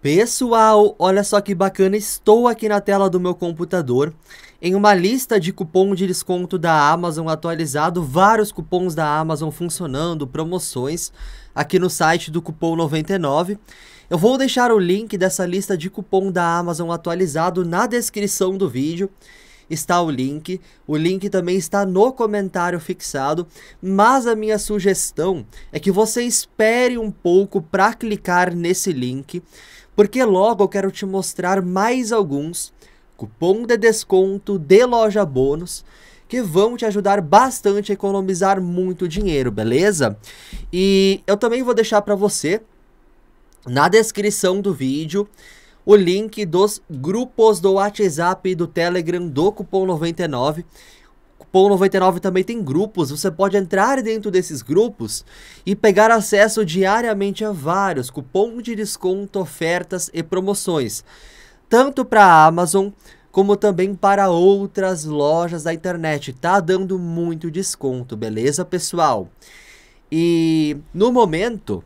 Pessoal, olha só que bacana, estou aqui na tela do meu computador em uma lista de cupom de desconto da Amazon atualizado, vários cupons da Amazon funcionando, promoções aqui no site do cupom 99. Eu vou deixar o link dessa lista de cupom da Amazon atualizado na descrição do vídeo está o link. O link também está no comentário fixado, mas a minha sugestão é que você espere um pouco para clicar nesse link porque logo eu quero te mostrar mais alguns cupom de desconto de loja bônus que vão te ajudar bastante a economizar muito dinheiro, beleza? E eu também vou deixar para você na descrição do vídeo o link dos grupos do WhatsApp e do Telegram do Cupom 99 Pão 99 também tem grupos, você pode entrar dentro desses grupos e pegar acesso diariamente a vários, cupom de desconto, ofertas e promoções, tanto para a Amazon como também para outras lojas da internet. Tá dando muito desconto, beleza, pessoal? E no momento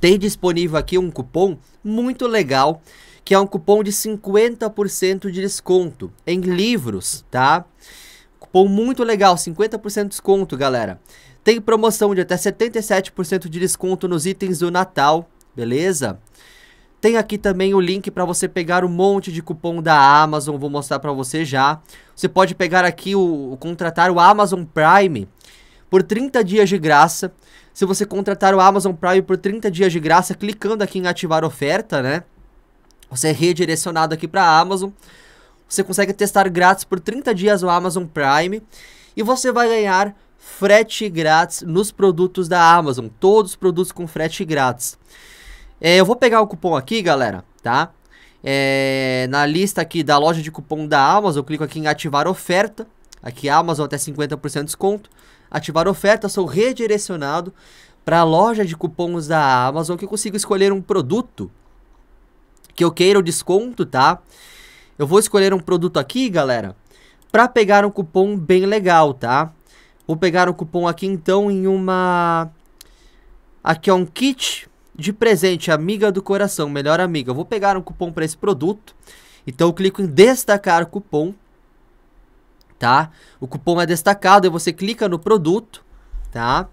tem disponível aqui um cupom muito legal, que é um cupom de 50% de desconto em livros, tá? Cupom muito legal, 50% de desconto, galera. Tem promoção de até 77% de desconto nos itens do Natal, beleza? Tem aqui também o link para você pegar um monte de cupom da Amazon, vou mostrar para você já. Você pode pegar aqui o, o contratar o Amazon Prime por 30 dias de graça. Se você contratar o Amazon Prime por 30 dias de graça, clicando aqui em ativar oferta, né? Você é redirecionado aqui para Amazon. Você consegue testar grátis por 30 dias o Amazon Prime e você vai ganhar frete grátis nos produtos da Amazon, todos os produtos com frete grátis. É, eu vou pegar o cupom aqui, galera, tá? É, na lista aqui da loja de cupom da Amazon, eu clico aqui em ativar oferta, aqui Amazon até 50% de desconto, ativar oferta, sou redirecionado para a loja de cupons da Amazon, que eu consigo escolher um produto que eu queira o desconto, tá? Eu vou escolher um produto aqui, galera, para pegar um cupom bem legal, tá? Vou pegar um cupom aqui, então, em uma... Aqui é um kit de presente, amiga do coração, melhor amiga. Eu vou pegar um cupom para esse produto. Então, eu clico em destacar cupom, tá? O cupom é destacado e você clica no produto, tá?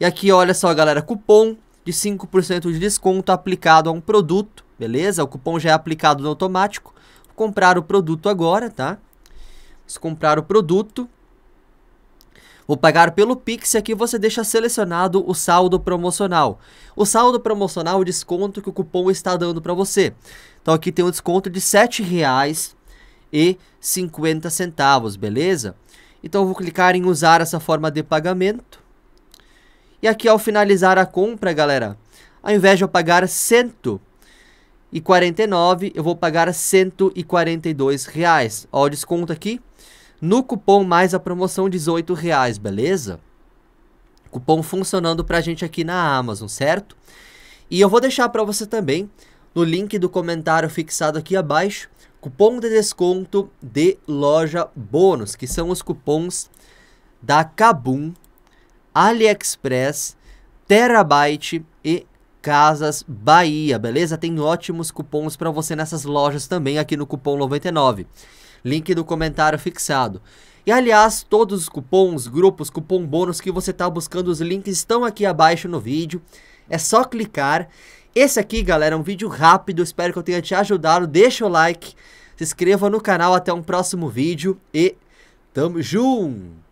E aqui, olha só, galera, cupom de 5% de desconto aplicado a um produto, beleza? O cupom já é aplicado no automático comprar o produto agora, tá? Se comprar o produto. Vou pagar pelo Pix e aqui você deixa selecionado o saldo promocional. O saldo promocional é o desconto que o cupom está dando para você. Então aqui tem um desconto de R$ 7,50, beleza? Então eu vou clicar em usar essa forma de pagamento. E aqui ao finalizar a compra, galera, ao invés de eu pagar 100 e 49, eu vou pagar 142 reais. Ó, o desconto aqui no cupom mais a promoção 18 reais, beleza? Cupom funcionando pra gente aqui na Amazon, certo? E eu vou deixar para você também no link do comentário fixado aqui abaixo, cupom de desconto de loja bônus, que são os cupons da Kabum, AliExpress, Terabyte e Casas Bahia, beleza? Tem ótimos cupons para você nessas lojas também aqui no cupom 99. Link no comentário fixado. E aliás, todos os cupons, grupos, cupom bônus que você está buscando, os links estão aqui abaixo no vídeo. É só clicar. Esse aqui, galera, é um vídeo rápido, espero que eu tenha te ajudado. Deixa o like, se inscreva no canal, até um próximo vídeo e tamo junto!